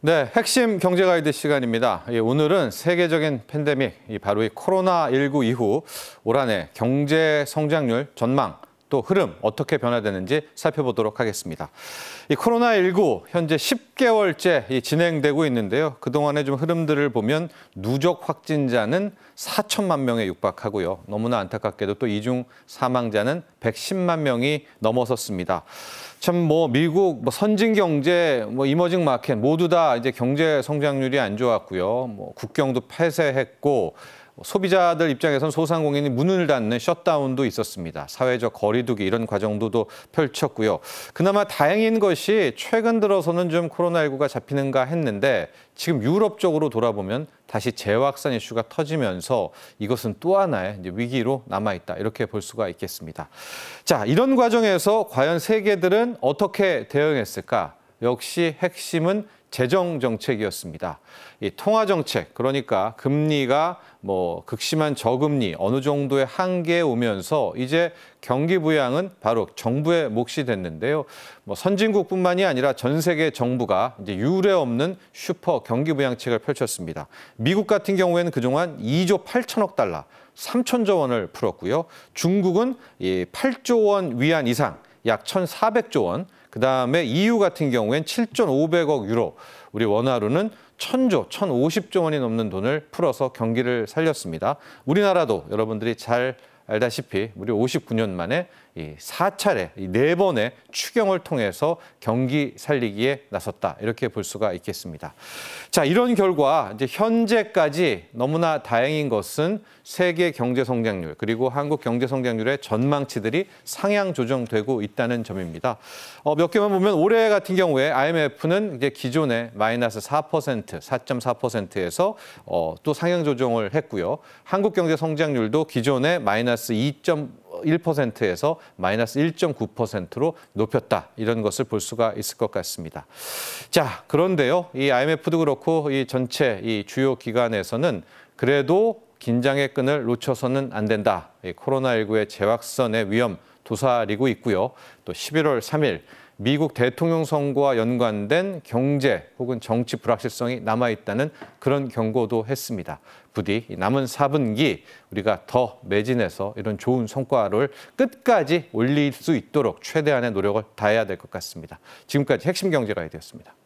네, 핵심 경제 가이드 시간입니다. 예, 오늘은 세계적인 팬데믹, 바로 이 코로나19 이후 올 한해 경제 성장률 전망 또 흐름 어떻게 변화되는지 살펴보도록 하겠습니다. 이 코로나19 현재 10개월째 진행되고 있는데요. 그동안의 좀 흐름들을 보면 누적 확진자는 4천만 명에 육박하고요. 너무나 안타깝게도 또 이중 사망자는 110만 명이 넘어섰습니다. 참 뭐 미국 뭐 선진 경제 뭐 이머징 마켓 모두 다 이제 경제 성장률이 안 좋았고요. 뭐 국경도 폐쇄했고 소비자들 입장에선 소상공인이 문을 닫는 셧다운도 있었습니다. 사회적 거리두기 이런 과정도 펼쳤고요. 그나마 다행인 것이 최근 들어서는 좀 코로나19가 잡히는가 했는데 지금 유럽 쪽으로 돌아보면 다시 재확산 이슈가 터지면서 이것은 또 하나의 위기로 남아있다. 이렇게 볼 수가 있겠습니다. 자, 이런 과정에서 과연 세계들은 어떻게 대응했을까? 역시 핵심은 재정 정책이었습니다. 이 통화 정책 그러니까 금리가 뭐 극심한 저금리 어느 정도의 한계에 오면서 이제 경기 부양은 바로 정부의 몫이 됐는데요. 뭐 선진국뿐만이 아니라 전 세계 정부가 이제 유례 없는 슈퍼 경기 부양책을 펼쳤습니다. 미국 같은 경우에는 그동안 2조 8천억 달러, 3천조 원을 풀었고요. 중국은 8조 원 위안 이상 약 1,400조 원 그다음에 EU 같은 경우엔 7,500억 유로, 우리 원화로는 천조, 천오십조 원이 넘는 돈을 풀어서 경기를 살렸습니다. 우리나라도 여러분들이 잘 알다시피 무려 59년 만에 이 4차례, 이 4번의 추경을 통해서 경기 살리기에 나섰다. 이렇게 볼 수가 있겠습니다. 자, 이런 결과 이제 현재까지 너무나 다행인 것은 세계 경제 성장률 그리고 한국 경제 성장률의 전망치들이 상향 조정되고 있다는 점입니다. 어, 몇 개만 보면 올해 같은 경우에 IMF는 이제 기존의 마이너스 4%, 4.4%에서 어, 또 상향 조정을 했고요. 한국 경제 성장률도 기존의 마이너스 마이너스 2.1%에서 마이너스 1.9%로 높였다. 이런 것을 볼 수가 있을 것 같습니다. 자, 그런데요. 이 IMF도 그렇고 이 전체 이 주요 기관에서는 그래도 긴장의 끈을 놓쳐서는 안 된다. 코로나19의 재확산의 위험 도사리고 있고요. 또 11월 3일 미국 대통령 선거와 연관된 경제 혹은 정치 불확실성이 남아있다는 그런 경고도 했습니다. 부디 남은 4분기 우리가 더 매진해서 이런 좋은 성과를 끝까지 올릴 수 있도록 최대한의 노력을 다해야 될 것 같습니다. 지금까지 핵심 경제 가이드였습니다.